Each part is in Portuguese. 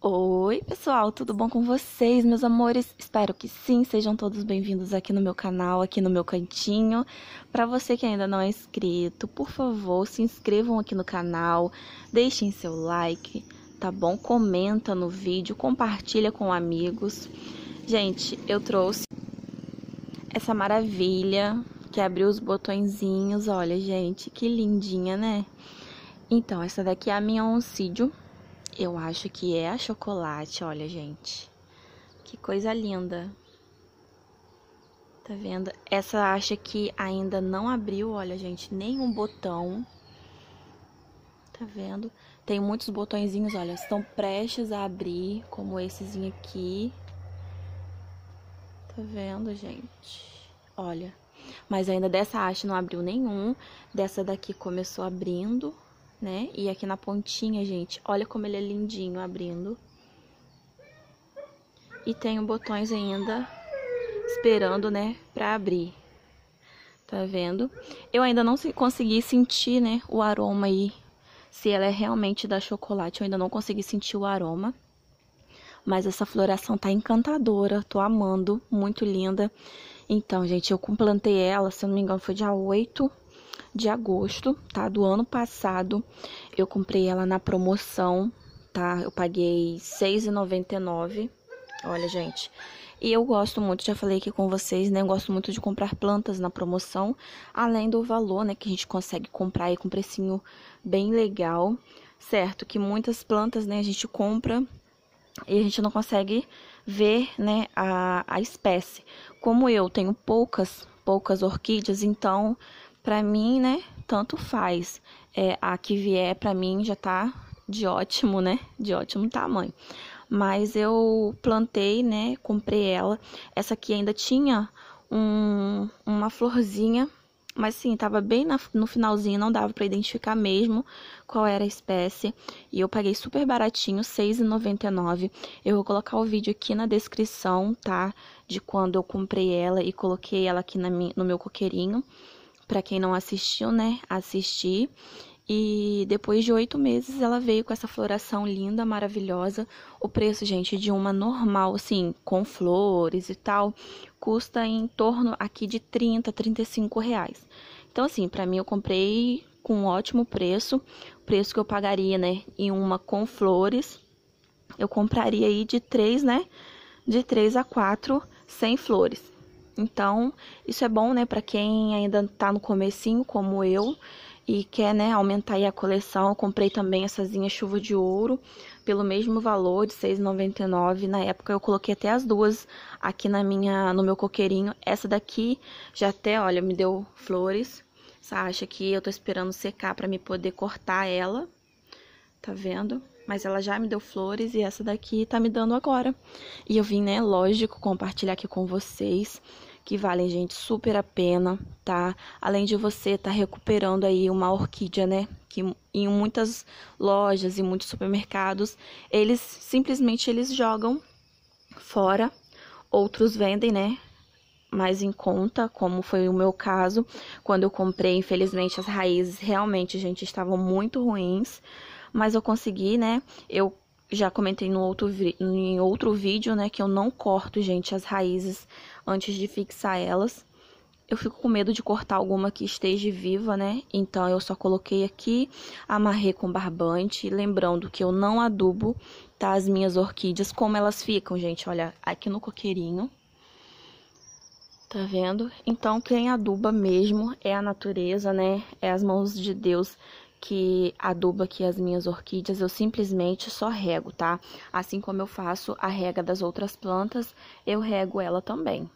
Oi, pessoal, tudo bom com vocês, meus amores? Espero que sim, sejam todos bem-vindos aqui no meu canal, aqui no meu cantinho. Para você que ainda não é inscrito, por favor, se inscrevam aqui no canal, deixem seu like, tá bom? Comenta no vídeo, compartilha com amigos. Gente, eu trouxe essa maravilha que abriu os botõezinhos, olha, gente, que lindinha, né? Então, essa daqui é a minha oncídio. Eu acho que é a chocolate, olha, gente. Que coisa linda. Tá vendo? Essa acha que ainda não abriu, olha, gente, nenhum botão. Tá vendo? Tem muitos botõezinhos, olha, estão prestes a abrir, como essezinho aqui. Tá vendo, gente? Olha. Mas ainda dessa haste não abriu nenhum. Dessa daqui começou abrindo né? E aqui na pontinha, gente, olha como ele é lindinho abrindo. E tenho botões ainda esperando, né, pra abrir. Tá vendo? Eu ainda não consegui sentir, né, o aroma aí, se ela é realmente da chocolate. Eu ainda não consegui sentir o aroma. Mas essa floração tá encantadora, tô amando, muito linda. Então, gente, eu plantei ela, se eu não me engano, foi dia 8 de agosto, tá? Do ano passado. Eu comprei ela na promoção, tá? Eu paguei R$6,99. Olha, gente. E eu gosto muito, já falei aqui com vocês, né? Eu gosto muito de comprar plantas na promoção, além do valor, né? Que a gente consegue comprar aí com um precinho bem legal. Certo, que muitas plantas, né? A gente compra e a gente não consegue ver, né? A, a espécie. Como eu tenho poucas, poucas orquídeas, então para mim, né, tanto faz. É, a que vier para mim já tá de ótimo, né? De ótimo tamanho. Mas eu plantei, né, comprei ela. Essa aqui ainda tinha um, uma florzinha, mas sim, tava bem na, no finalzinho, não dava para identificar mesmo qual era a espécie. E eu paguei super baratinho, R$6,99. Eu vou colocar o vídeo aqui na descrição, tá? De quando eu comprei ela e coloquei ela aqui na, no meu coqueirinho para quem não assistiu, né, assistir. E depois de oito meses ela veio com essa floração linda, maravilhosa. O preço, gente, de uma normal, assim, com flores e tal, custa em torno aqui de 30, 35 reais. Então, assim, para mim eu comprei com um ótimo preço. Preço que eu pagaria, né, em uma com flores. Eu compraria aí de três, né, de três a quatro sem flores. Então, isso é bom, né, para quem ainda está no comecinho, como eu, e quer, né, aumentar a coleção. Eu comprei também essas chuva de ouro pelo mesmo valor de 6,99 na época. Eu coloquei até as duas aqui na minha, no meu coqueirinho. Essa daqui já até, olha, me deu flores. Essa acha que eu tô esperando secar para me poder cortar ela. Tá vendo? mas ela já me deu flores e essa daqui tá me dando agora. E eu vim, né, lógico, compartilhar aqui com vocês que valem, gente, super a pena, tá? Além de você estar tá recuperando aí uma orquídea, né? Que em muitas lojas e muitos supermercados, eles simplesmente eles jogam fora, outros vendem, né? mais em conta, como foi o meu caso, quando eu comprei, infelizmente as raízes realmente, gente, estavam muito ruins, mas eu consegui, né? Eu já comentei no outro em outro vídeo, né, que eu não corto, gente, as raízes antes de fixar elas. Eu fico com medo de cortar alguma que esteja viva, né? Então eu só coloquei aqui, amarrei com barbante, lembrando que eu não adubo, tá? As minhas orquídeas, como elas ficam, gente, olha, aqui no coqueirinho. Tá vendo? Então quem aduba mesmo é a natureza, né? É as mãos de Deus que aduba aqui as minhas orquídeas, eu simplesmente só rego, tá? Assim como eu faço a rega das outras plantas, eu rego ela também.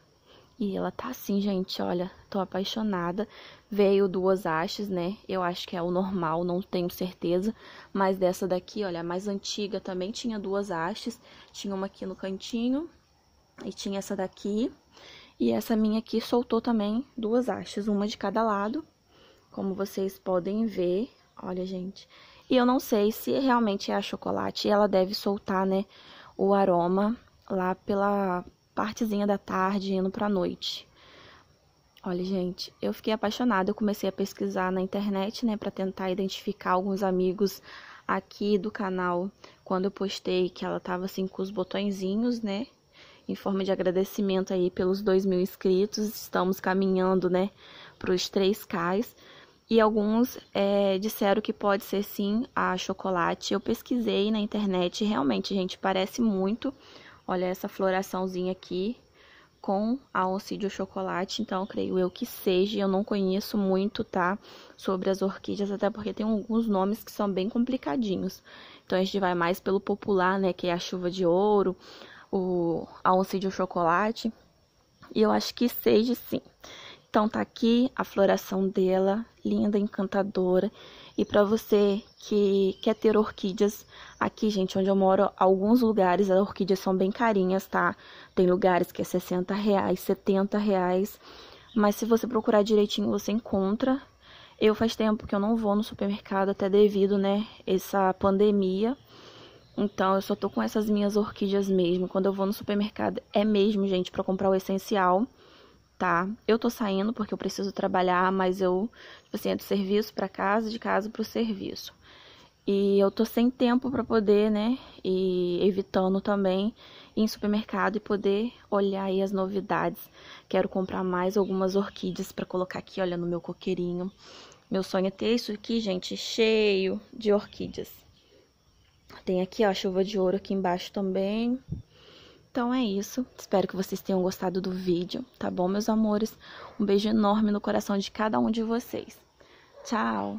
E ela tá assim, gente, olha, tô apaixonada. Veio duas hastes, né? Eu acho que é o normal, não tenho certeza. Mas dessa daqui, olha, a mais antiga também tinha duas hastes. Tinha uma aqui no cantinho e tinha essa daqui. E essa minha aqui soltou também duas hastes, uma de cada lado. Como vocês podem ver, Olha, gente. E eu não sei se realmente é a chocolate. Ela deve soltar, né, o aroma lá pela partezinha da tarde, indo pra noite. Olha, gente, eu fiquei apaixonada. Eu comecei a pesquisar na internet, né, para tentar identificar alguns amigos aqui do canal quando eu postei que ela tava assim com os botõezinhos, né, em forma de agradecimento aí pelos dois mil inscritos. Estamos caminhando, né, para os 3Ks. E alguns é, disseram que pode ser sim a chocolate. Eu pesquisei na internet, realmente, gente, parece muito. Olha essa floraçãozinha aqui com a oncídio chocolate, então creio eu que seja. Eu não conheço muito, tá? Sobre as orquídeas, até porque tem alguns nomes que são bem complicadinhos. Então a gente vai mais pelo popular, né? Que é a chuva de ouro, o, a oncídio chocolate. E eu acho que seja sim. Então tá aqui a floração dela, linda, encantadora. E para você que quer ter orquídeas, aqui, gente, onde eu moro, alguns lugares as orquídeas são bem carinhas, tá? Tem lugares que é 60 reais, 70 reais. Mas se você procurar direitinho, você encontra. Eu faz tempo que eu não vou no supermercado, até devido, né, essa pandemia. Então, eu só tô com essas minhas orquídeas mesmo. Quando eu vou no supermercado, é mesmo, gente, para comprar o essencial. Tá? Eu tô saindo porque eu preciso trabalhar, mas eu, tipo assim, é do serviço para casa, de casa para o serviço. E eu tô sem tempo para poder, né? E evitando também ir em supermercado e poder olhar aí as novidades. Quero comprar mais algumas orquídeas para colocar aqui, olha, no meu coqueirinho. Meu sonho é ter isso aqui, gente, cheio de orquídeas. Tem aqui, ó, chuva de ouro aqui embaixo também. Então é isso. Espero que vocês tenham gostado do vídeo, tá bom, meus amores? Um beijo enorme no coração de cada um de vocês. Tchau!